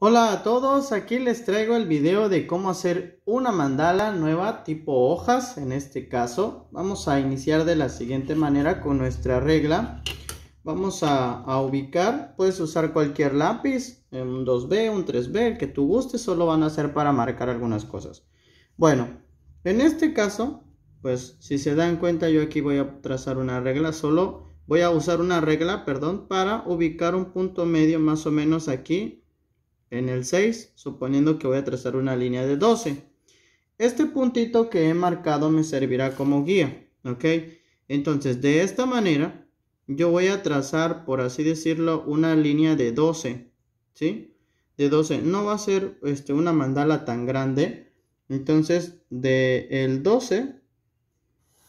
Hola a todos, aquí les traigo el video de cómo hacer una mandala nueva tipo hojas en este caso. Vamos a iniciar de la siguiente manera con nuestra regla. Vamos a, ubicar, puedes usar cualquier lápiz, un 2B, un 3B, el que tú gustes, solo van a ser para marcar algunas cosas. Bueno, en este caso, pues si se dan cuenta yo aquí voy a trazar una regla, solo voy a usar una regla, perdón, para ubicar un punto medio más o menos aquí en el 6, suponiendo que voy a trazar una línea de 12. Este puntito que he marcado me servirá como guía, ¿ok? Entonces, de esta manera, yo voy a trazar, por así decirlo, una línea de 12, ¿sí? De 12. No va a ser este, una mandala tan grande. Entonces, de el 12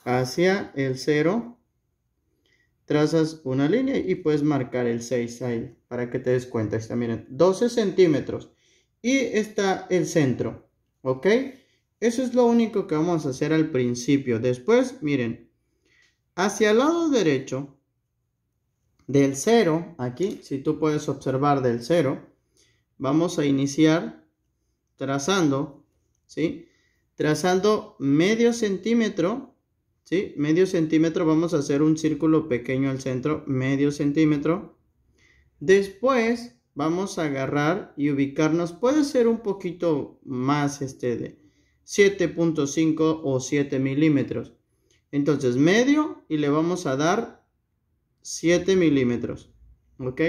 hacia el 0, trazas una línea y puedes marcar el 6 ahí para que te des cuenta. está, miren, 12 centímetros. Y está el centro, ¿ok? Eso es lo único que vamos a hacer al principio. Después, miren, hacia el lado derecho, del 0, aquí, si tú puedes observar del 0, vamos a iniciar trazando, ¿sí? Trazando medio centímetro, ¿sí? Medio centímetro, vamos a hacer un círculo pequeño al centro, medio centímetro, Después vamos a agarrar y ubicarnos. Puede ser un poquito más este de 7.5 o 7 milímetros. Entonces medio y le vamos a dar 7 milímetros. ¿Ok?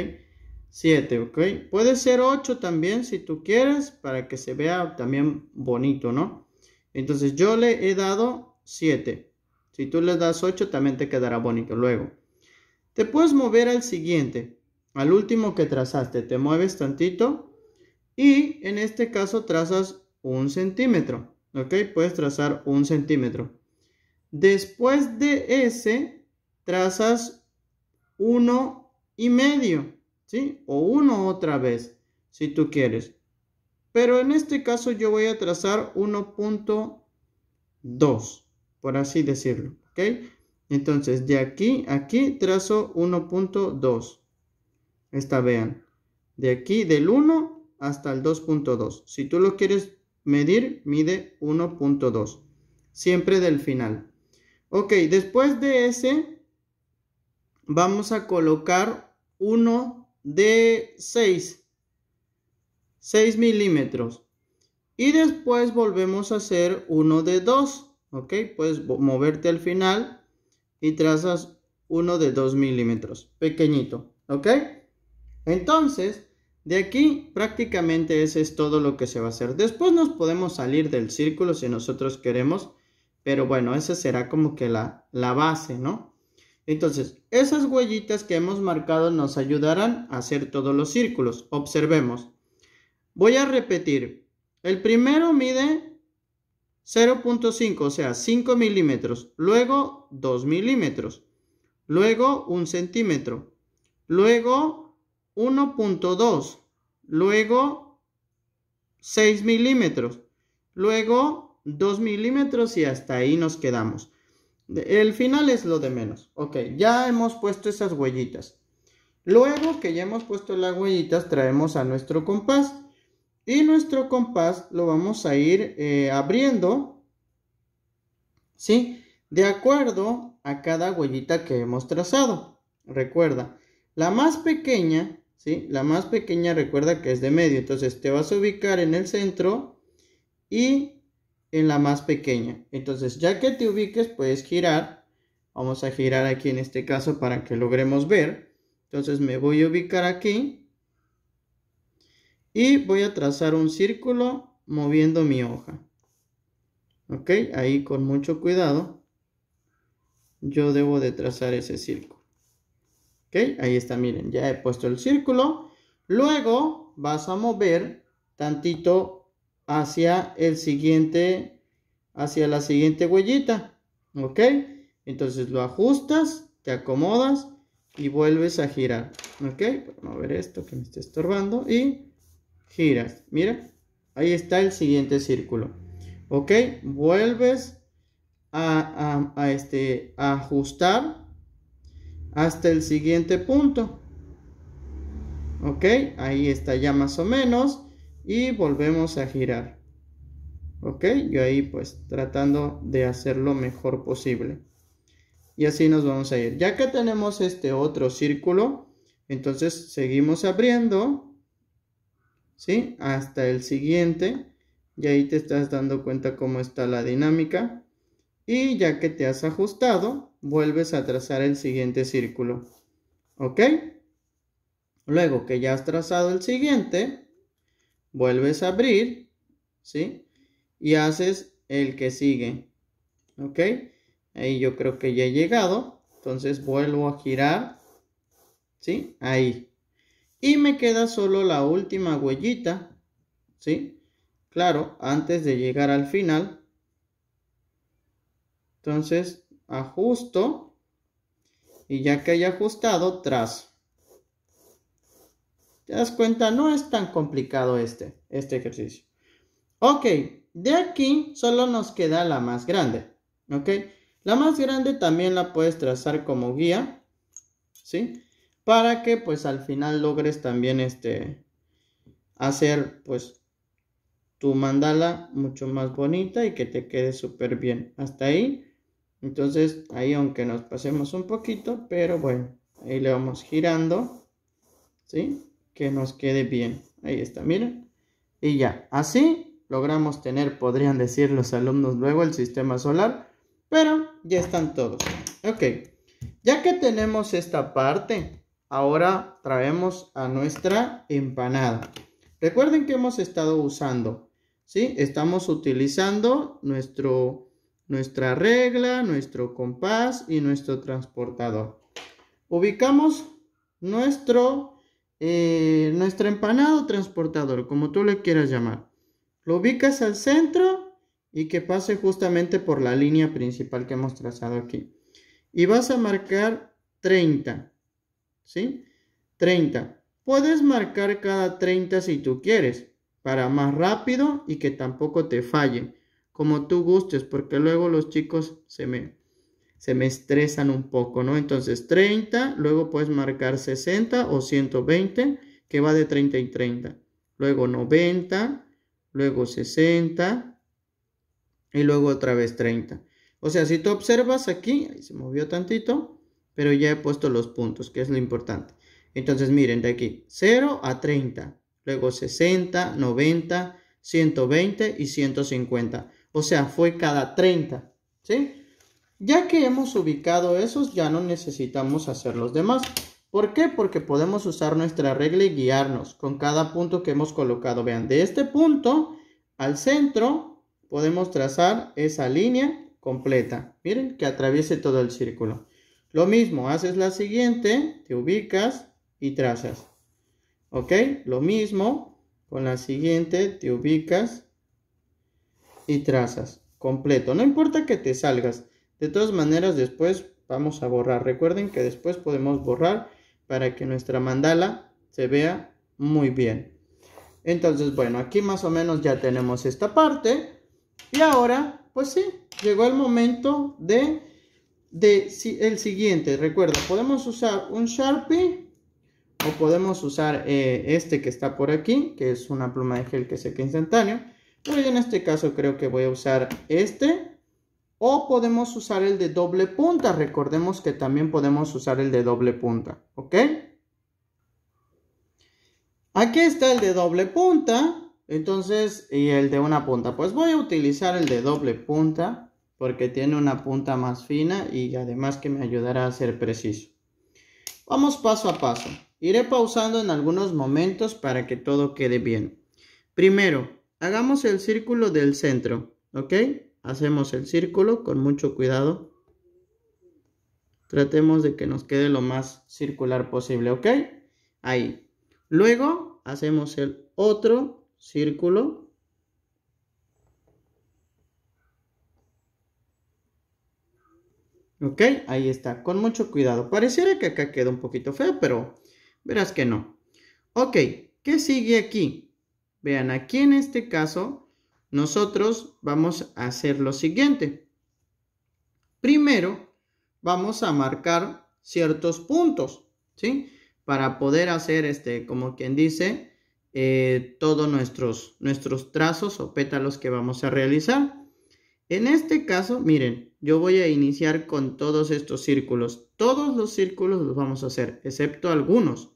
7, ¿ok? Puede ser 8 también si tú quieres para que se vea también bonito, ¿no? Entonces yo le he dado 7. Si tú le das 8 también te quedará bonito luego. Te puedes mover al siguiente al último que trazaste, te mueves tantito y en este caso trazas un centímetro, ¿ok? Puedes trazar un centímetro. Después de ese, trazas uno y medio, ¿sí? O uno otra vez, si tú quieres. Pero en este caso yo voy a trazar 1.2, por así decirlo, ¿ok? Entonces, de aquí, aquí trazo 1.2. Esta vean. De aquí del 1 hasta el 2.2. Si tú lo quieres medir, mide 1.2. Siempre del final. Ok, después de ese, vamos a colocar uno de 6. 6 milímetros. Y después volvemos a hacer uno de 2. Ok, puedes moverte al final y trazas uno de 2 milímetros. Pequeñito. Ok. Entonces, de aquí prácticamente ese es todo lo que se va a hacer. Después nos podemos salir del círculo si nosotros queremos, pero bueno, esa será como que la, la base, ¿no? Entonces, esas huellitas que hemos marcado nos ayudarán a hacer todos los círculos. Observemos. Voy a repetir. El primero mide 0.5, o sea, 5 milímetros. Luego 2 milímetros. Luego 1 centímetro. Luego 1.2, luego 6 milímetros, luego 2 milímetros y hasta ahí nos quedamos. El final es lo de menos. Ok, ya hemos puesto esas huellitas. Luego que ya hemos puesto las huellitas, traemos a nuestro compás. Y nuestro compás lo vamos a ir eh, abriendo, ¿sí? De acuerdo a cada huellita que hemos trazado. Recuerda, la más pequeña, ¿sí? La más pequeña recuerda que es de medio, entonces te vas a ubicar en el centro y en la más pequeña. Entonces, ya que te ubiques, puedes girar. Vamos a girar aquí en este caso para que logremos ver. Entonces me voy a ubicar aquí y voy a trazar un círculo moviendo mi hoja. Ok, ahí con mucho cuidado yo debo de trazar ese círculo. ¿Ok? Ahí está, miren, ya he puesto el círculo. Luego vas a mover tantito hacia el siguiente, hacia la siguiente huellita. ¿Ok? Entonces lo ajustas, te acomodas y vuelves a girar. ¿Ok? a mover esto que me está estorbando y giras. Mira, ahí está el siguiente círculo. ¿Ok? Vuelves a, este, a ajustar hasta el siguiente punto. Ok, ahí está ya más o menos y volvemos a girar. Ok, y ahí pues tratando de hacer lo mejor posible. Y así nos vamos a ir. Ya que tenemos este otro círculo, entonces seguimos abriendo, ¿sí? Hasta el siguiente. Y ahí te estás dando cuenta cómo está la dinámica. Y ya que te has ajustado, vuelves a trazar el siguiente círculo. ¿Ok? Luego que ya has trazado el siguiente, vuelves a abrir, ¿sí? Y haces el que sigue. ¿Ok? Ahí yo creo que ya he llegado. Entonces vuelvo a girar, ¿sí? Ahí. Y me queda solo la última huellita, ¿sí? Claro, antes de llegar al final. Entonces ajusto y ya que haya ajustado, trazo. ¿Te das cuenta? No es tan complicado este, este ejercicio. Ok, de aquí solo nos queda la más grande. Ok, la más grande también la puedes trazar como guía. ¿Sí? Para que pues al final logres también este hacer pues tu mandala mucho más bonita y que te quede súper bien. Hasta ahí. Entonces ahí aunque nos pasemos un poquito, pero bueno, ahí le vamos girando, ¿sí? Que nos quede bien. Ahí está, miren. Y ya, así logramos tener, podrían decir los alumnos luego, el sistema solar, pero ya están todos. Ok, ya que tenemos esta parte, ahora traemos a nuestra empanada. Recuerden que hemos estado usando, ¿sí? Estamos utilizando nuestro nuestra regla, nuestro compás y nuestro transportador. Ubicamos nuestro, eh, nuestro empanado transportador, como tú le quieras llamar. Lo ubicas al centro y que pase justamente por la línea principal que hemos trazado aquí. Y vas a marcar 30, ¿sí? 30. Puedes marcar cada 30 si tú quieres, para más rápido y que tampoco te falle como tú gustes, porque luego los chicos se me, se me estresan un poco, ¿no? Entonces 30, luego puedes marcar 60 o 120, que va de 30 y 30. Luego 90, luego 60 y luego otra vez 30. O sea, si tú observas aquí, ahí se movió tantito, pero ya he puesto los puntos, que es lo importante. Entonces miren, de aquí 0 a 30, luego 60, 90, 120 y 150. O sea, fue cada 30, ¿sí? Ya que hemos ubicado esos, ya no necesitamos hacer los demás. ¿Por qué? Porque podemos usar nuestra regla y guiarnos con cada punto que hemos colocado. Vean, de este punto al centro podemos trazar esa línea completa. Miren, que atraviese todo el círculo. Lo mismo, haces la siguiente, te ubicas y trazas. ¿Ok? Lo mismo, con la siguiente te ubicas y trazas completo. No importa que te salgas. De todas maneras, después vamos a borrar. Recuerden que después podemos borrar para que nuestra mandala se vea muy bien. Entonces, bueno, aquí más o menos ya tenemos esta parte. Y ahora, pues sí, llegó el momento de, de el siguiente. Recuerda, podemos usar un Sharpie o podemos usar eh, este que está por aquí, que es una pluma de gel que seca instantáneo yo pues en este caso creo que voy a usar este. O podemos usar el de doble punta. Recordemos que también podemos usar el de doble punta. ¿Ok? Aquí está el de doble punta. Entonces, y el de una punta. Pues voy a utilizar el de doble punta. Porque tiene una punta más fina y además que me ayudará a ser preciso. Vamos paso a paso. Iré pausando en algunos momentos para que todo quede bien. Primero, Hagamos el círculo del centro, ¿ok? Hacemos el círculo con mucho cuidado. Tratemos de que nos quede lo más circular posible, ¿ok? Ahí. Luego hacemos el otro círculo. ¿Ok? Ahí está, con mucho cuidado. Pareciera que acá queda un poquito feo, pero verás que no. Ok, ¿qué sigue aquí? Vean, aquí en este caso, nosotros vamos a hacer lo siguiente. Primero, vamos a marcar ciertos puntos, ¿sí? Para poder hacer, este, como quien dice, eh, todos nuestros, nuestros trazos o pétalos que vamos a realizar. En este caso, miren, yo voy a iniciar con todos estos círculos. Todos los círculos los vamos a hacer, excepto algunos,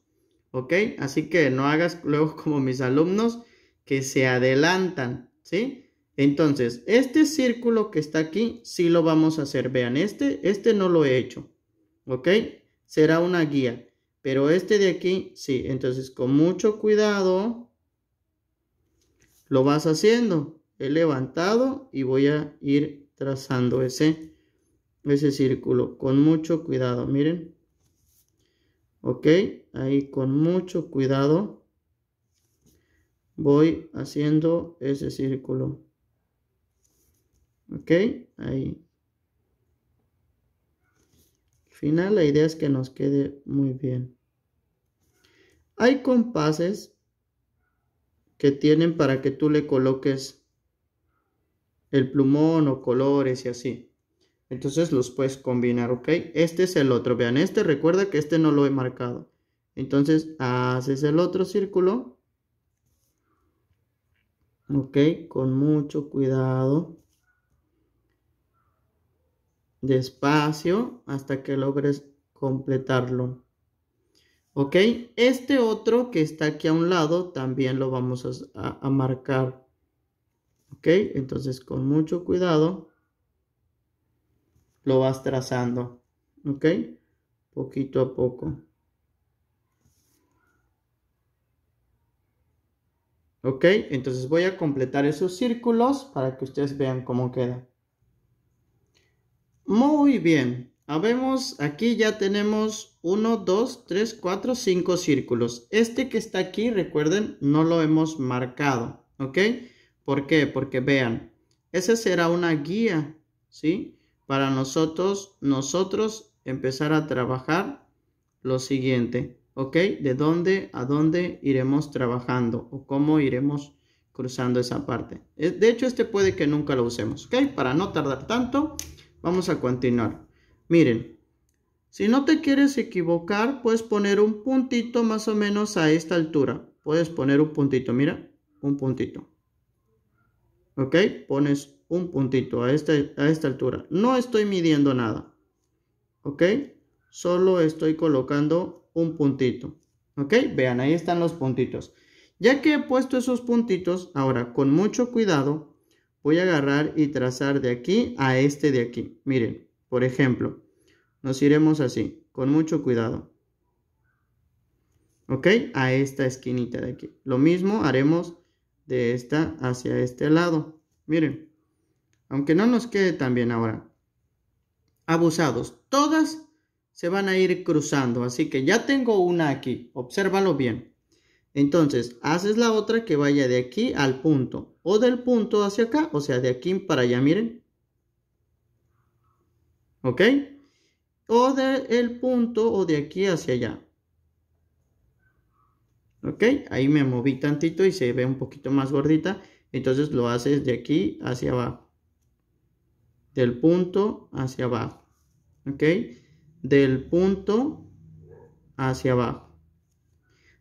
¿ok? Así que no hagas luego como mis alumnos que se adelantan, ¿sí? Entonces, este círculo que está aquí, sí lo vamos a hacer. Vean, este, este no lo he hecho, ¿ok? Será una guía, pero este de aquí, sí. Entonces, con mucho cuidado, lo vas haciendo. He levantado y voy a ir trazando ese, ese círculo con mucho cuidado, miren. ¿Ok? Ahí con mucho cuidado voy haciendo ese círculo. Ok, ahí. Al final la idea es que nos quede muy bien. Hay compases que tienen para que tú le coloques el plumón o colores y así. Entonces los puedes combinar, ¿ok? Este es el otro, vean, este recuerda que este no lo he marcado. Entonces haces el otro círculo ok con mucho cuidado despacio hasta que logres completarlo ok este otro que está aquí a un lado también lo vamos a, marcar ok entonces con mucho cuidado lo vas trazando ok poquito a poco ¿Ok? Entonces voy a completar esos círculos para que ustedes vean cómo queda. Muy bien. Habemos, aquí ya tenemos 1, 2, 3, 4, 5 círculos. Este que está aquí, recuerden, no lo hemos marcado. ¿Ok? ¿Por qué? Porque vean, esa será una guía, ¿sí? Para nosotros, nosotros empezar a trabajar lo siguiente. ¿ok? De dónde a dónde iremos trabajando o cómo iremos cruzando esa parte. Eh, de hecho, este puede que nunca lo usemos, ¿ok? Para no tardar tanto, vamos a continuar. Miren, si no te quieres equivocar, puedes poner un puntito más o menos a esta altura. Puedes poner un puntito, mira, un puntito. ¿Ok? Pones un puntito a, este, a esta altura. No estoy midiendo nada. ¿Ok? Solo estoy colocando un puntito. ¿Ok? Vean, ahí están los puntitos. Ya que he puesto esos puntitos, ahora con mucho cuidado voy a agarrar y trazar de aquí a este de aquí. Miren, por ejemplo, nos iremos así, con mucho cuidado. ¿Ok? A esta esquinita de aquí. Lo mismo haremos de esta hacia este lado. Miren, aunque no nos quede tan bien ahora. Abusados, todas se van a ir cruzando. Así que ya tengo una aquí, obsérvalo bien. Entonces, haces la otra que vaya de aquí al punto o del punto hacia acá, o sea, de aquí para allá, miren. ¿Ok? O del punto o de aquí hacia allá. ¿Ok? Ahí me moví tantito y se ve un poquito más gordita. Entonces lo haces de aquí hacia abajo. Del punto hacia abajo. ¿Ok? del punto hacia abajo.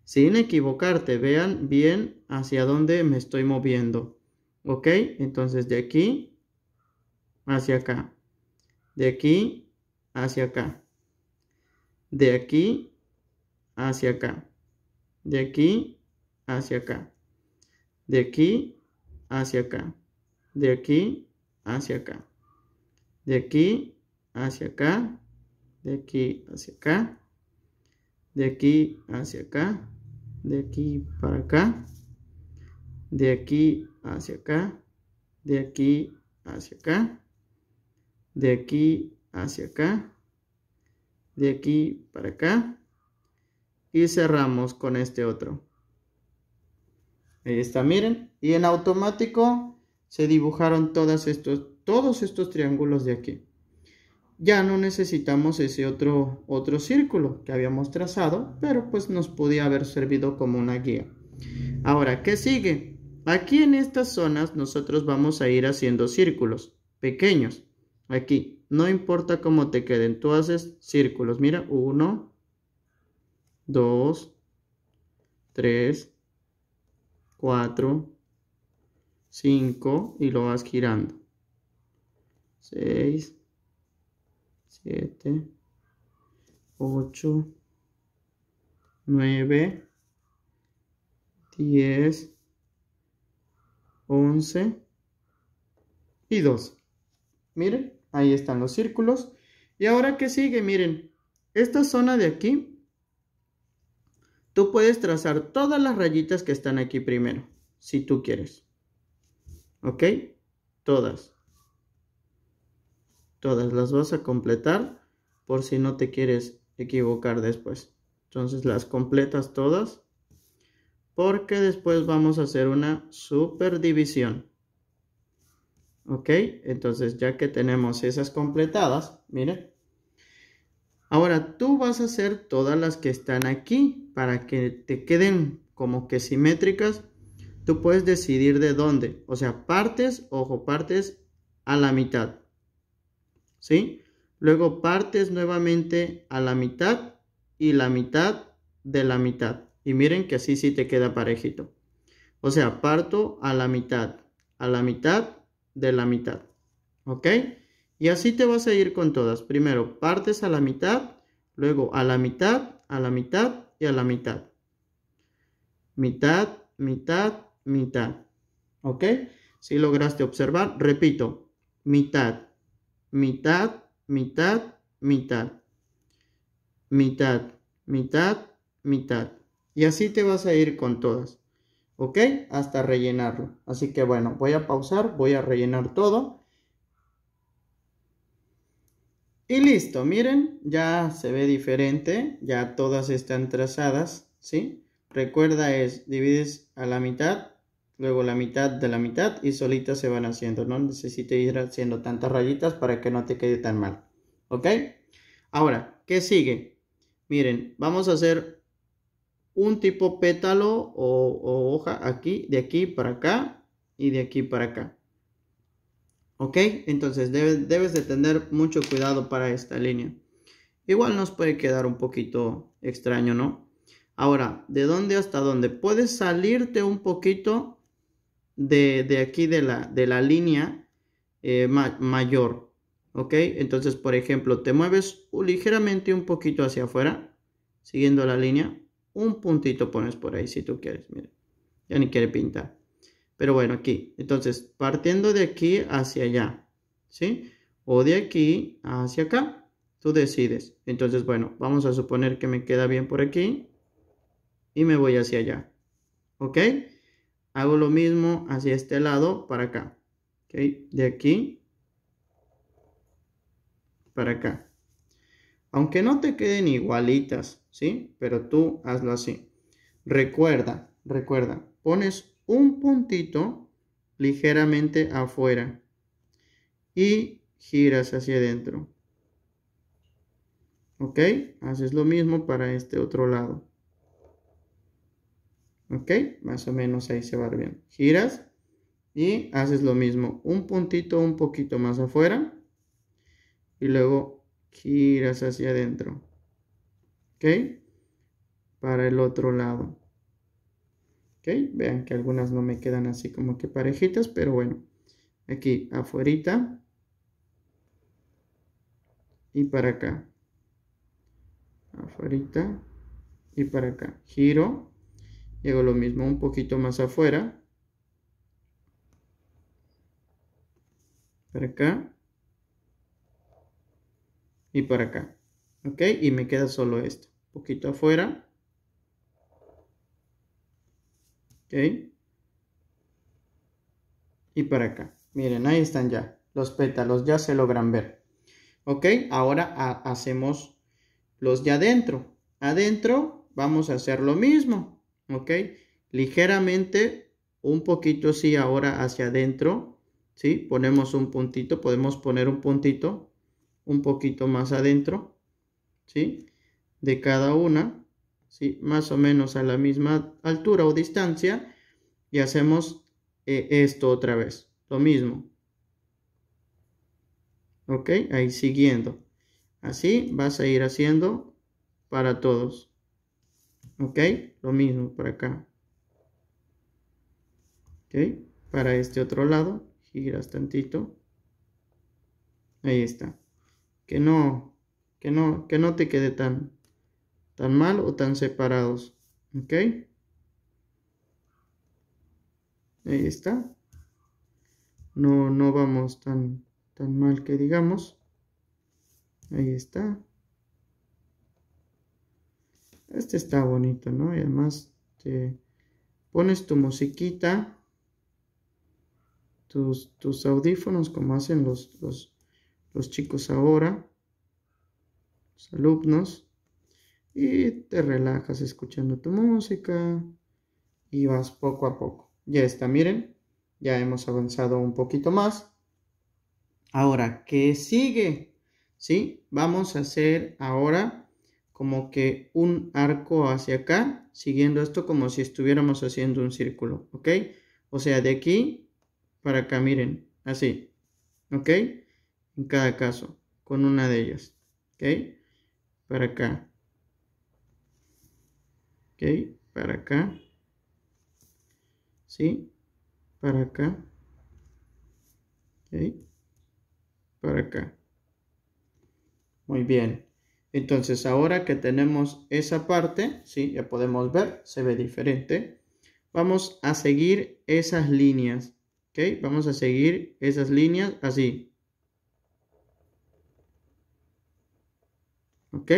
Sin equivocarte, vean bien hacia dónde me estoy moviendo. ¿Ok? Entonces de aquí hacia acá. De aquí hacia acá. De aquí hacia acá. De aquí hacia acá. De aquí hacia acá. De aquí hacia acá. De aquí hacia acá de aquí hacia acá, de aquí hacia acá, de aquí para acá, de aquí hacia acá, de aquí hacia acá, de aquí hacia acá, de aquí para acá y cerramos con este otro. Ahí está, miren. Y en automático se dibujaron estos, todos estos triángulos de aquí ya no necesitamos ese otro, otro círculo que habíamos trazado, pero pues nos podía haber servido como una guía. Ahora, ¿qué sigue? Aquí en estas zonas nosotros vamos a ir haciendo círculos pequeños. Aquí, no importa cómo te queden, tú haces círculos. Mira, uno, dos, tres, cuatro, cinco, y lo vas girando. 6, 7, 8, 9, 10, 11 y 12. Miren, ahí están los círculos. Y ahora que sigue, miren, esta zona de aquí, tú puedes trazar todas las rayitas que están aquí primero, si tú quieres. ¿Ok? Todas todas las vas a completar por si no te quieres equivocar después. Entonces las completas todas porque después vamos a hacer una división ¿Ok? Entonces ya que tenemos esas completadas, miren. Ahora tú vas a hacer todas las que están aquí para que te queden como que simétricas. Tú puedes decidir de dónde. O sea, partes, ojo, partes a la mitad. ¿sí? Luego partes nuevamente a la mitad y la mitad de la mitad. Y miren que así sí te queda parejito. O sea, parto a la mitad, a la mitad de la mitad. ¿Ok? Y así te vas a ir con todas. Primero partes a la mitad, luego a la mitad, a la mitad y a la mitad. Mitad, mitad, mitad. ¿Ok? Si lograste observar, repito, mitad, mitad, mitad, mitad. Mitad, mitad, mitad. Y así te vas a ir con todas. ¿Ok? Hasta rellenarlo. Así que bueno, voy a pausar, voy a rellenar todo. Y listo, miren, ya se ve diferente, ya todas están trazadas, ¿sí? Recuerda es, divides a la mitad luego la mitad de la mitad y solitas se van haciendo. No necesite ir haciendo tantas rayitas para que no te quede tan mal. ¿Ok? Ahora, ¿qué sigue? Miren, vamos a hacer un tipo pétalo o, hoja aquí, de aquí para acá y de aquí para acá. ¿Ok? Entonces debes, debes de tener mucho cuidado para esta línea. Igual nos puede quedar un poquito extraño, ¿no? Ahora, ¿de dónde hasta dónde? Puedes salirte un poquito de, de aquí de la, de la línea eh, mayor. ¿Ok? Entonces, por ejemplo, te mueves ligeramente un poquito hacia afuera, siguiendo la línea. Un puntito pones por ahí si tú quieres. Mira, ya ni quiere pintar. Pero bueno, aquí. Entonces, partiendo de aquí hacia allá. ¿Sí? O de aquí hacia acá. Tú decides. Entonces, bueno, vamos a suponer que me queda bien por aquí. Y me voy hacia allá. ¿Ok? Hago lo mismo hacia este lado para acá. De aquí para acá. Aunque no te queden igualitas, ¿sí? Pero tú hazlo así. Recuerda, recuerda, pones un puntito ligeramente afuera y giras hacia adentro. ¿Ok? Haces lo mismo para este otro lado. ¿Ok? Más o menos ahí se va bien. Giras y haces lo mismo. Un puntito un poquito más afuera. Y luego giras hacia adentro. ¿Ok? Para el otro lado. ¿Ok? Vean que algunas no me quedan así como que parejitas, pero bueno. Aquí afuera Y para acá. afuera Y para acá. Giro Llego lo mismo un poquito más afuera para acá y para acá ok y me queda solo esto un poquito afuera ok y para acá miren ahí están ya los pétalos ya se logran ver ok ahora hacemos los de adentro adentro vamos a hacer lo mismo ¿ok? Ligeramente, un poquito así ahora hacia adentro, ¿sí? Ponemos un puntito, podemos poner un puntito un poquito más adentro, ¿sí? De cada una, ¿sí? Más o menos a la misma altura o distancia y hacemos eh, esto otra vez, lo mismo. ¿Ok? Ahí siguiendo. Así vas a ir haciendo para todos ok lo mismo por acá ok para este otro lado giras tantito ahí está que no que no que no te quede tan tan mal o tan separados ok ahí está no no vamos tan tan mal que digamos ahí está este está bonito, ¿no? Y además te pones tu musiquita, tus, tus audífonos como hacen los, los, los chicos ahora, los alumnos, y te relajas escuchando tu música y vas poco a poco. Ya está, miren, ya hemos avanzado un poquito más. Ahora, ¿qué sigue? ¿Sí? Vamos a hacer ahora como que un arco hacia acá, siguiendo esto como si estuviéramos haciendo un círculo, ¿ok? O sea, de aquí para acá, miren, así, ¿ok? En cada caso, con una de ellas, ¿ok? Para acá, ¿ok? Para acá, ¿sí? Para acá, ¿ok? Para acá. Muy bien. Entonces ahora que tenemos esa parte, ¿sí? ya podemos ver, se ve diferente. Vamos a seguir esas líneas, ¿ok? Vamos a seguir esas líneas así. ¿Ok?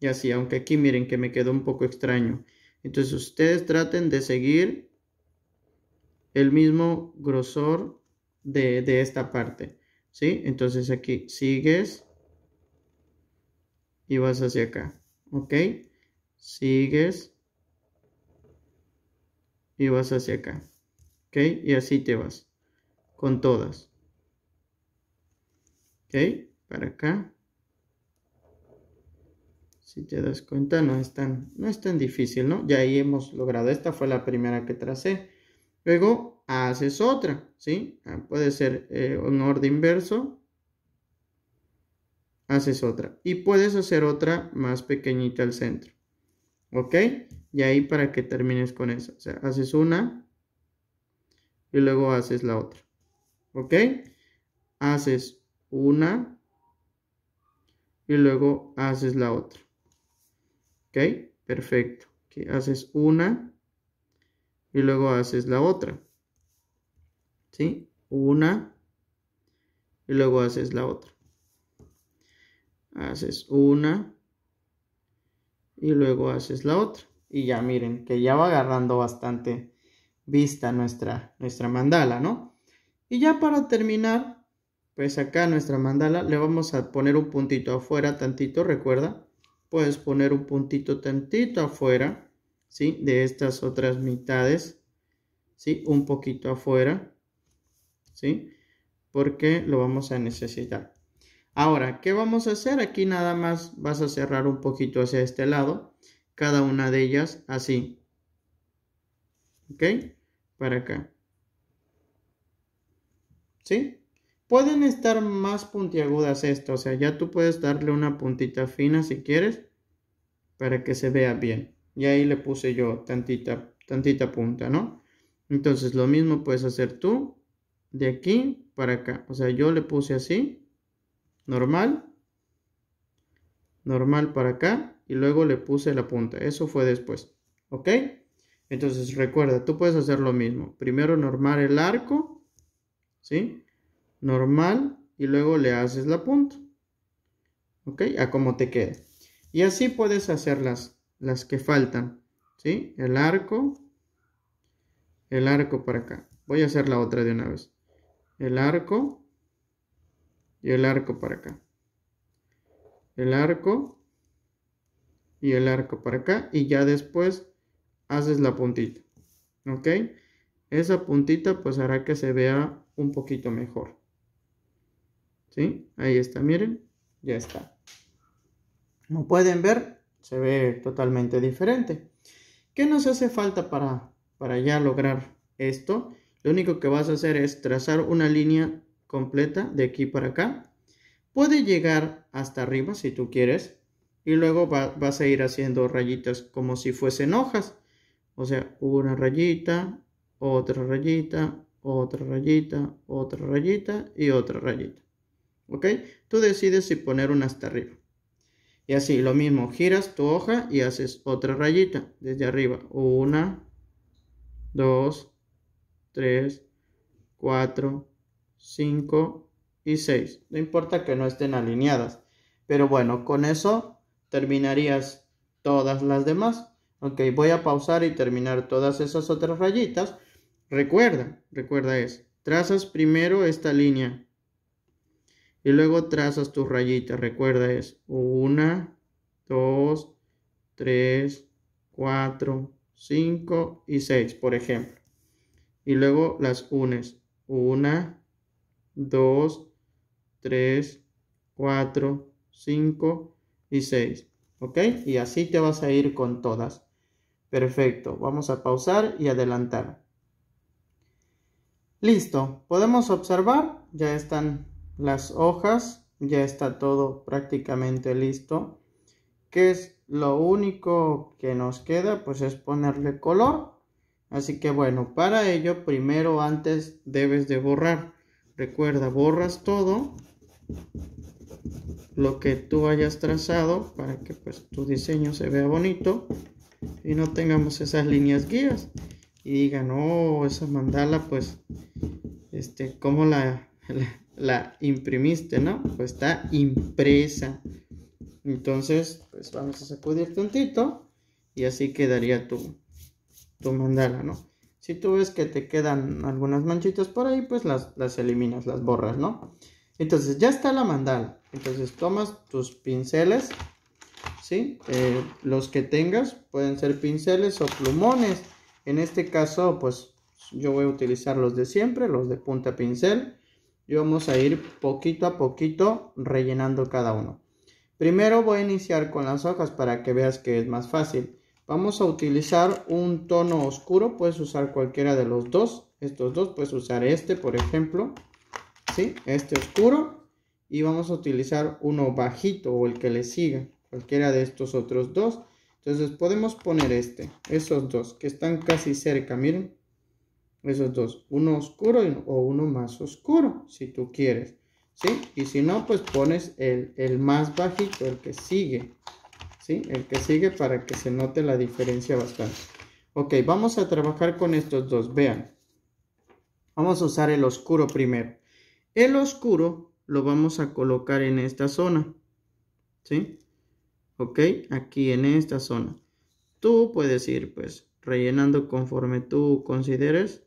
Y así, aunque aquí miren que me quedó un poco extraño. Entonces ustedes traten de seguir el mismo grosor de, de esta parte, ¿sí? Entonces aquí sigues y vas hacia acá. ¿Ok? Sigues y vas hacia acá. ¿Ok? Y así te vas. Con todas. ¿Ok? Para acá. Si te das cuenta, no es tan, no es tan difícil, ¿no? Ya ahí hemos logrado. Esta fue la primera que tracé. Luego haces otra, ¿sí? Ah, puede ser eh, un orden inverso haces otra. Y puedes hacer otra más pequeñita al centro. ¿Ok? Y ahí para que termines con esa. O sea, haces una y luego haces la otra. ¿Ok? Haces una y luego haces la otra. ¿Ok? Perfecto. haces una y luego haces la otra. ¿Sí? Una y luego haces la otra haces una y luego haces la otra. Y ya miren que ya va agarrando bastante vista nuestra, nuestra mandala, ¿no? Y ya para terminar, pues acá nuestra mandala le vamos a poner un puntito afuera, tantito, recuerda. Puedes poner un puntito tantito afuera, ¿sí? De estas otras mitades, ¿sí? Un poquito afuera, ¿sí? Porque lo vamos a necesitar. Ahora, ¿qué vamos a hacer? Aquí nada más vas a cerrar un poquito hacia este lado, cada una de ellas así. ¿Ok? Para acá. ¿Sí? Pueden estar más puntiagudas estas, o sea, ya tú puedes darle una puntita fina si quieres, para que se vea bien. Y ahí le puse yo tantita, tantita punta, ¿no? Entonces lo mismo puedes hacer tú, de aquí para acá. O sea, yo le puse así normal, normal para acá y luego le puse la punta. Eso fue después, ¿ok? Entonces recuerda, tú puedes hacer lo mismo. Primero normal el arco, ¿sí? Normal y luego le haces la punta, ¿ok? A como te quede Y así puedes hacer las, las que faltan, ¿sí? El arco, el arco para acá. Voy a hacer la otra de una vez. El arco, y el arco para acá. El arco y el arco para acá y ya después haces la puntita. ¿Ok? Esa puntita pues hará que se vea un poquito mejor. ¿Sí? Ahí está, miren. Ya está. Como pueden ver, se ve totalmente diferente. ¿Qué nos hace falta para, para ya lograr esto? Lo único que vas a hacer es trazar una línea completa de aquí para acá. Puede llegar hasta arriba si tú quieres y luego vas a ir haciendo rayitas como si fuesen hojas. O sea, una rayita, otra rayita, otra rayita, otra rayita y otra rayita. ¿Ok? Tú decides si poner una hasta arriba. Y así, lo mismo, giras tu hoja y haces otra rayita desde arriba. Una, dos, tres, cuatro, 5 y 6. No importa que no estén alineadas. Pero bueno, con eso terminarías todas las demás. Ok, voy a pausar y terminar todas esas otras rayitas. Recuerda, recuerda es, trazas primero esta línea y luego trazas tus rayitas. Recuerda es 1, 2, 3, 4, 5 y 6, por ejemplo. Y luego las unes. 1, 2, 3, 4, 5 y 6. ¿Ok? Y así te vas a ir con todas. Perfecto. Vamos a pausar y adelantar. Listo. Podemos observar. Ya están las hojas. Ya está todo prácticamente listo. ¿Qué es lo único que nos queda? Pues es ponerle color. Así que bueno, para ello primero antes debes de borrar. Recuerda, borras todo lo que tú hayas trazado para que pues tu diseño se vea bonito y no tengamos esas líneas guías y digan, oh, esa mandala pues, este, ¿cómo la, la, imprimiste, no? Pues está impresa. Entonces, pues vamos a sacudir tantito y así quedaría tu, tu mandala, ¿no? Si tú ves que te quedan algunas manchitas por ahí, pues las, eliminas, las borras, ¿no? Entonces ya está la mandala. Entonces tomas tus pinceles, ¿sí? Eh, los que tengas pueden ser pinceles o plumones. En este caso, pues yo voy a utilizar los de siempre, los de punta pincel. Y vamos a ir poquito a poquito rellenando cada uno. Primero voy a iniciar con las hojas para que veas que es más fácil. Vamos a utilizar un tono oscuro, puedes usar cualquiera de los dos, estos dos, puedes usar este por ejemplo, ¿sí? Este oscuro y vamos a utilizar uno bajito o el que le siga, cualquiera de estos otros dos. Entonces podemos poner este, esos dos que están casi cerca, miren. Esos dos, uno oscuro o uno más oscuro, si tú quieres. ¿Sí? Y si no, pues pones el, el más bajito, el que sigue. ¿sí? El que sigue para que se note la diferencia bastante. Ok, vamos a trabajar con estos dos, vean. Vamos a usar el oscuro primero. El oscuro lo vamos a colocar en esta zona, ¿sí? Ok, aquí en esta zona. Tú puedes ir pues rellenando conforme tú consideres.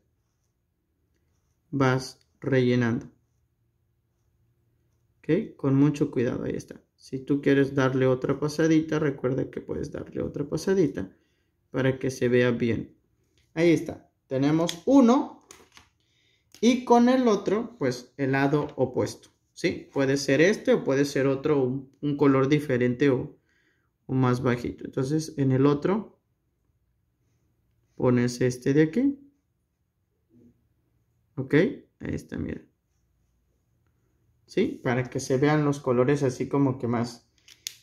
Vas rellenando. Ok, con mucho cuidado, ahí está. Si tú quieres darle otra pasadita, recuerda que puedes darle otra pasadita para que se vea bien. Ahí está. Tenemos uno y con el otro, pues el lado opuesto. ¿Sí? Puede ser este o puede ser otro, un, color diferente o, o más bajito. Entonces, en el otro, pones este de aquí. ¿Ok? Ahí está, mira. ¿sí? Para que se vean los colores así como que más,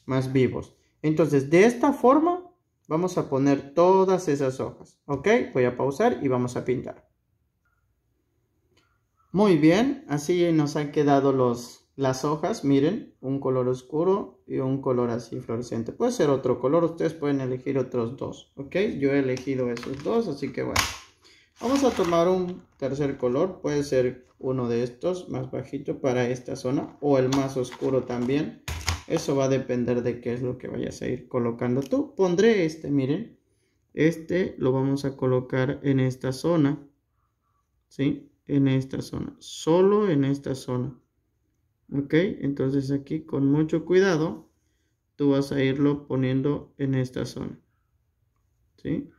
más vivos. Entonces, de esta forma vamos a poner todas esas hojas, ¿ok? Voy a pausar y vamos a pintar. Muy bien, así nos han quedado los, las hojas, miren, un color oscuro y un color así fluorescente. Puede ser otro color, ustedes pueden elegir otros dos, ¿ok? Yo he elegido esos dos, así que bueno. Vamos a tomar un tercer color, puede ser uno de estos más bajito para esta zona o el más oscuro también. Eso va a depender de qué es lo que vayas a ir colocando tú. Pondré este, miren. Este lo vamos a colocar en esta zona. ¿Sí? En esta zona. Solo en esta zona. ¿Ok? Entonces aquí con mucho cuidado tú vas a irlo poniendo en esta zona. ¿Sí?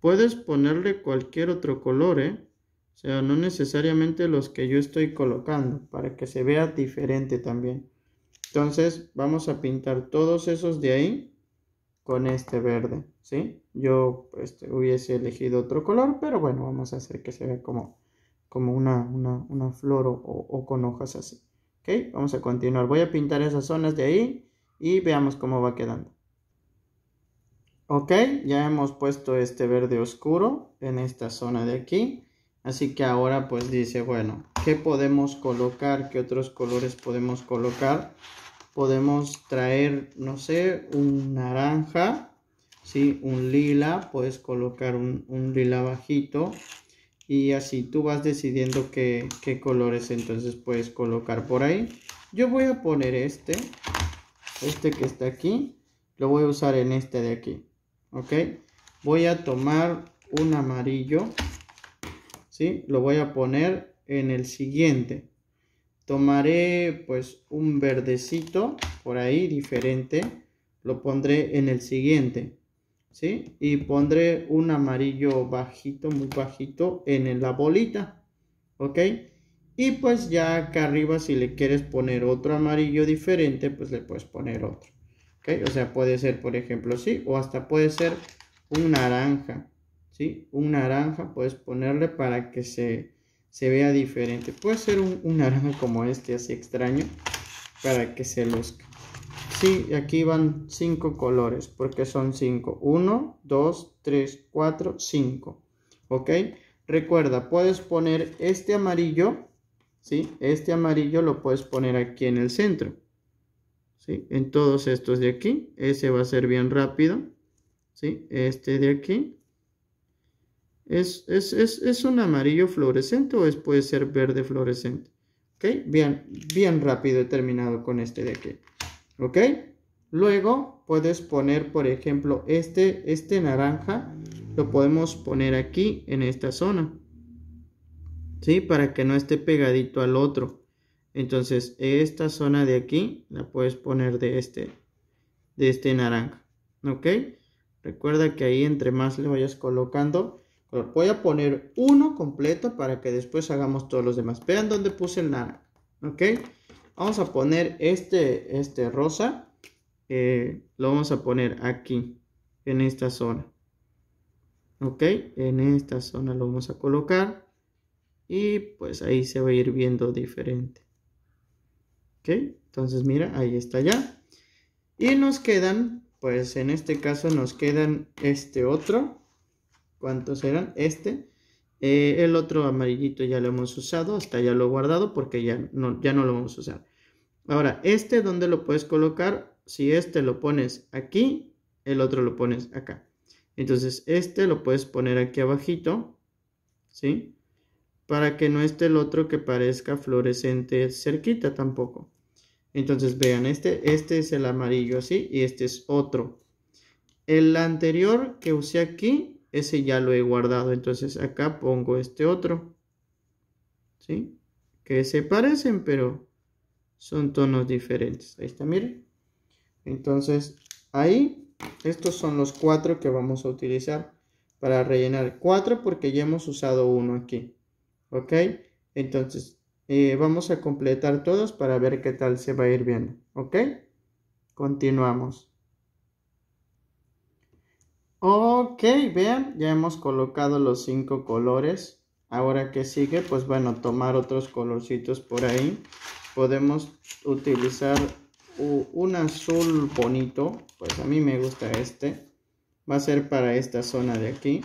Puedes ponerle cualquier otro color, ¿eh? O sea, no necesariamente los que yo estoy colocando, para que se vea diferente también. Entonces, vamos a pintar todos esos de ahí con este verde, ¿sí? Yo este, hubiese elegido otro color, pero bueno, vamos a hacer que se vea como, como una, una, una flor o, o, con hojas así. ¿Ok? Vamos a continuar. Voy a pintar esas zonas de ahí y veamos cómo va quedando. Ok, ya hemos puesto este verde oscuro en esta zona de aquí. Así que ahora pues dice, bueno, ¿qué podemos colocar? ¿Qué otros colores podemos colocar? Podemos traer, no sé, un naranja, ¿sí? Un lila, puedes colocar un, un lila bajito. Y así tú vas decidiendo qué colores entonces puedes colocar por ahí. Yo voy a poner este, este que está aquí, lo voy a usar en este de aquí ok voy a tomar un amarillo ¿sí? lo voy a poner en el siguiente tomaré pues un verdecito por ahí diferente lo pondré en el siguiente ¿sí? y pondré un amarillo bajito muy bajito en la bolita ok y pues ya acá arriba si le quieres poner otro amarillo diferente pues le puedes poner otro o sea, puede ser, por ejemplo, sí, o hasta puede ser un naranja, ¿sí? Un naranja puedes ponerle para que se, se vea diferente. Puede ser un, naranja como este, así extraño, para que se luzca. Sí, aquí van cinco colores, porque son cinco. Uno, dos, tres, cuatro, cinco, ¿Ok? Recuerda, puedes poner este amarillo, ¿sí? Este amarillo lo puedes poner aquí en el centro. En todos estos de aquí, ese va a ser bien rápido, ¿sí? Este de aquí. ¿Es, un amarillo fluorescente o es, puede ser verde fluorescente? Bien, bien rápido he terminado con este de aquí. ¿Ok? Luego puedes poner, por ejemplo, este, este naranja, lo podemos poner aquí en esta zona. ¿Sí? Para que no esté pegadito al otro. Entonces, esta zona de aquí la puedes poner de este, de este naranja. ¿Ok? Recuerda que ahí entre más le vayas colocando, voy a poner uno completo para que después hagamos todos los demás. Vean dónde puse el naranja. ¿Ok? Vamos a poner este, este rosa. Eh, lo vamos a poner aquí, en esta zona. ¿Ok? En esta zona lo vamos a colocar. Y pues ahí se va a ir viendo diferente. Entonces mira, ahí está ya. Y nos quedan, pues en este caso nos quedan este otro. ¿Cuántos eran? Este. Eh, el otro amarillito ya lo hemos usado, hasta ya lo he guardado porque ya no, ya no lo vamos a usar. Ahora, este, ¿dónde lo puedes colocar? Si este lo pones aquí, el otro lo pones acá. Entonces, este lo puedes poner aquí abajito, ¿sí? Para que no esté el otro que parezca fluorescente cerquita tampoco. Entonces vean, este, este es el amarillo así y este es otro. El anterior que usé aquí, ese ya lo he guardado. Entonces acá pongo este otro. ¿Sí? Que se parecen, pero son tonos diferentes. Ahí está, miren. Entonces ahí, estos son los cuatro que vamos a utilizar para rellenar. Cuatro porque ya hemos usado uno aquí. ¿Ok? Entonces eh, vamos a completar todos para ver qué tal se va a ir viendo, ¿ok? Continuamos. Ok, vean, ya hemos colocado los cinco colores. Ahora que sigue, pues bueno, tomar otros colorcitos por ahí. Podemos utilizar un azul bonito, pues a mí me gusta este. Va a ser para esta zona de aquí.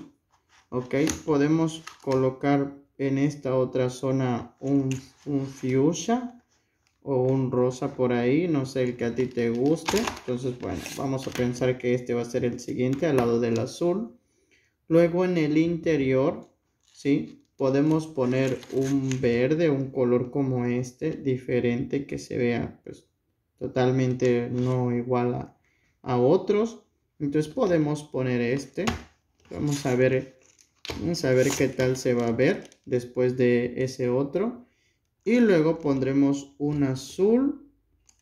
Ok, podemos colocar en esta otra zona un, un fuchsia o un rosa por ahí, no sé el que a ti te guste. Entonces, bueno, vamos a pensar que este va a ser el siguiente al lado del azul. Luego en el interior, ¿sí? Podemos poner un verde, un color como este, diferente, que se vea pues totalmente no igual a otros. Entonces podemos poner este. Vamos a ver Vamos a ver qué tal se va a ver después de ese otro. Y luego pondremos un azul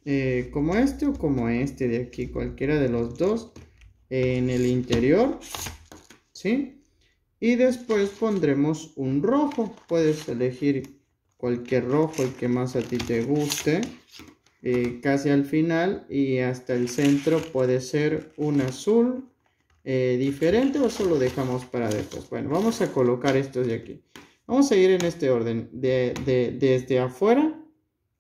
eh, como este o como este de aquí, cualquiera de los dos en el interior. ¿Sí? Y después pondremos un rojo. Puedes elegir cualquier rojo, el que más a ti te guste. Eh, casi al final y hasta el centro puede ser un azul eh, diferente o solo dejamos para después. Bueno, vamos a colocar estos de aquí. Vamos a ir en este orden, de, de, desde afuera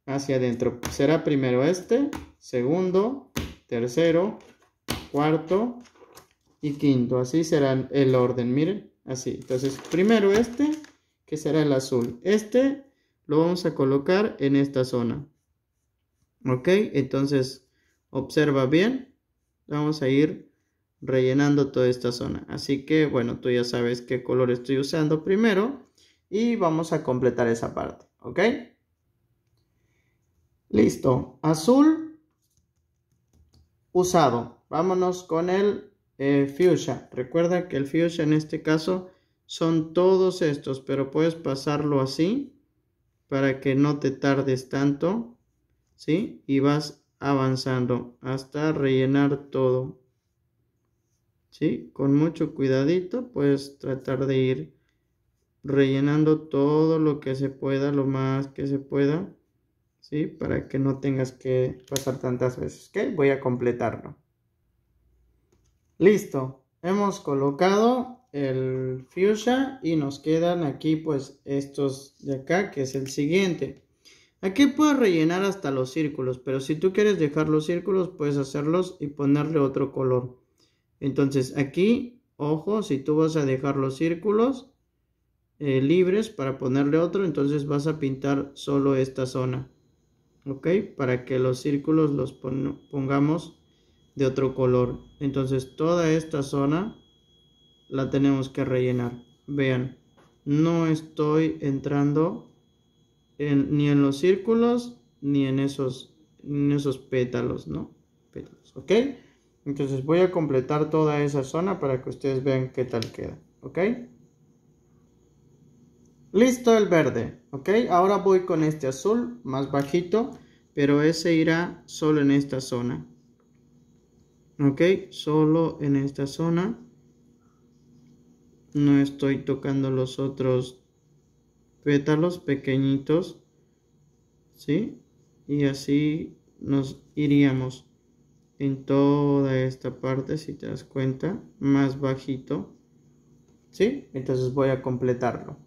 hacia adentro. Será primero este, segundo, tercero, cuarto y quinto. Así será el orden, miren, así. Entonces, primero este, que será el azul. Este lo vamos a colocar en esta zona. ¿Ok? Entonces, observa bien. Vamos a ir rellenando toda esta zona. Así que bueno, tú ya sabes qué color estoy usando primero y vamos a completar esa parte, ¿ok? Listo, azul usado. Vámonos con el eh, fuchsia. Recuerda que el fuchsia en este caso son todos estos, pero puedes pasarlo así para que no te tardes tanto, ¿sí? Y vas avanzando hasta rellenar todo, ¿sí? Con mucho cuidadito, puedes tratar de ir rellenando todo lo que se pueda, lo más que se pueda, ¿sí? Para que no tengas que pasar tantas veces, que Voy a completarlo. Listo, hemos colocado el fuchsia y nos quedan aquí pues estos de acá que es el siguiente. Aquí puedes rellenar hasta los círculos, pero si tú quieres dejar los círculos puedes hacerlos y ponerle otro color. Entonces aquí, ojo, si tú vas a dejar los círculos eh, libres para ponerle otro, entonces vas a pintar solo esta zona. ¿Ok? Para que los círculos los pongamos de otro color. Entonces toda esta zona la tenemos que rellenar. Vean, no estoy entrando ni en los círculos ni en esos, en esos pétalos, ¿no? Pétalos, ¿ok? Entonces voy a completar toda esa zona para que ustedes vean qué tal queda, ¿ok? Listo el verde, ¿ok? Ahora voy con este azul más bajito, pero ese irá solo en esta zona, ¿ok? Solo en esta zona. No estoy tocando los otros pétalos pequeñitos, ¿sí? Y así nos iríamos en toda esta parte, si te das cuenta, más bajito. ¿Sí? Entonces voy a completarlo.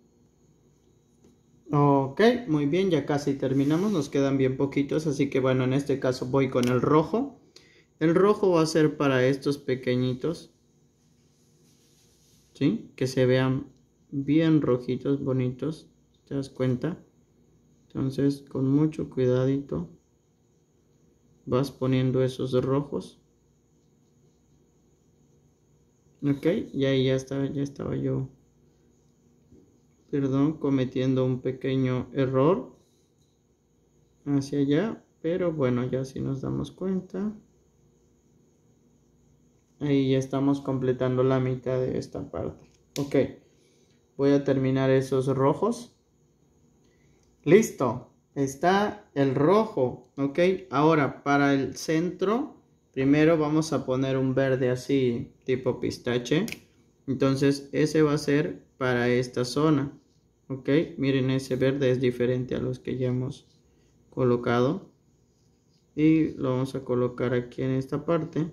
Ok, muy bien, ya casi terminamos, nos quedan bien poquitos, así que bueno, en este caso voy con el rojo. El rojo va a ser para estos pequeñitos, ¿sí? Que se vean bien rojitos, bonitos, ¿te das cuenta? Entonces, con mucho cuidadito vas poniendo esos rojos ok y ahí ya estaba ya estaba yo perdón cometiendo un pequeño error hacia allá pero bueno ya si nos damos cuenta ahí ya estamos completando la mitad de esta parte ok voy a terminar esos rojos listo está el rojo, ¿ok? Ahora, para el centro, primero vamos a poner un verde así, tipo pistache. Entonces, ese va a ser para esta zona, ¿ok? Miren, ese verde es diferente a los que ya hemos colocado. Y lo vamos a colocar aquí en esta parte.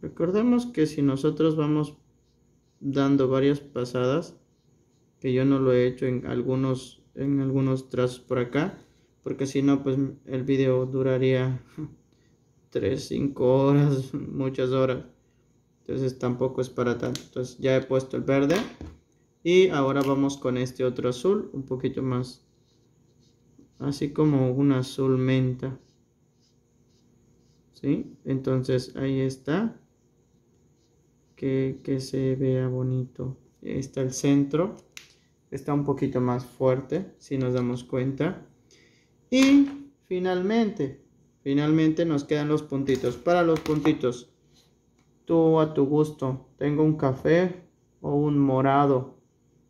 Recordemos que si nosotros vamos dando varias pasadas, que yo no lo he hecho en algunos en algunos trazos por acá porque si no pues el video duraría 3 5 horas muchas horas entonces tampoco es para tanto entonces ya he puesto el verde y ahora vamos con este otro azul un poquito más así como un azul menta ¿Sí? entonces ahí está que, que se vea bonito ahí está el centro está un poquito más fuerte, si nos damos cuenta. Y finalmente, finalmente nos quedan los puntitos. Para los puntitos, tú a tu gusto, tengo un café o un morado,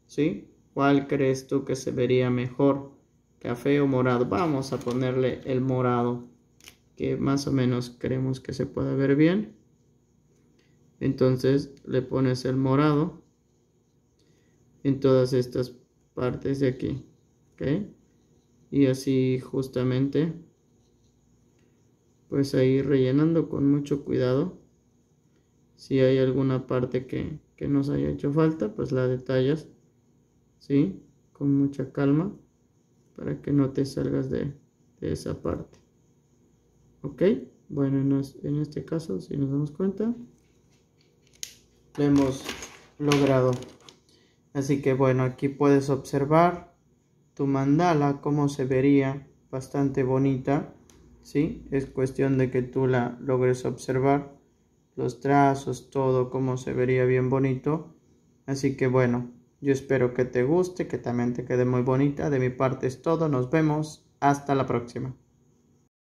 ¿sí? ¿Cuál crees tú que se vería mejor? Café o morado. Vamos a ponerle el morado, que más o menos creemos que se pueda ver bien. Entonces le pones el morado en todas estas partes de aquí ¿ok? y así justamente pues ahí rellenando con mucho cuidado si hay alguna parte que, nos haya hecho falta pues la detallas ¿sí? con mucha calma para que no te salgas de, esa parte ok bueno en, este caso si nos damos cuenta hemos logrado Así que bueno, aquí puedes observar tu mandala, cómo se vería, bastante bonita, ¿sí? Es cuestión de que tú la logres observar, los trazos, todo, cómo se vería bien bonito. Así que bueno, yo espero que te guste, que también te quede muy bonita. De mi parte es todo, nos vemos, hasta la próxima.